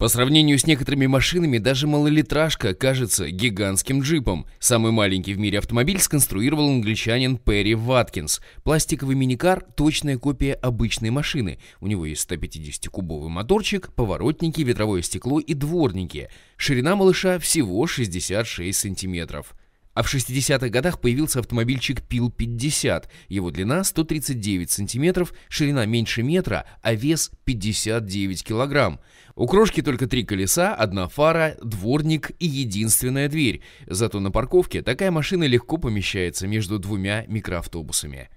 По сравнению с некоторыми машинами, даже малолитражка кажется гигантским джипом. Самый маленький в мире автомобиль сконструировал англичанин Перри Ваткинс. Пластиковый миникар – точная копия обычной машины. У него есть 150-кубовый моторчик, поворотники, ветровое стекло и дворники. Ширина малыша всего 66 сантиметров. А в 60-х годах появился автомобильчик Пил-50. Его длина 139 сантиметров, ширина меньше метра, а вес 59 килограмм. У крошки только три колеса, одна фара, дворник и единственная дверь. Зато на парковке такая машина легко помещается между двумя микроавтобусами.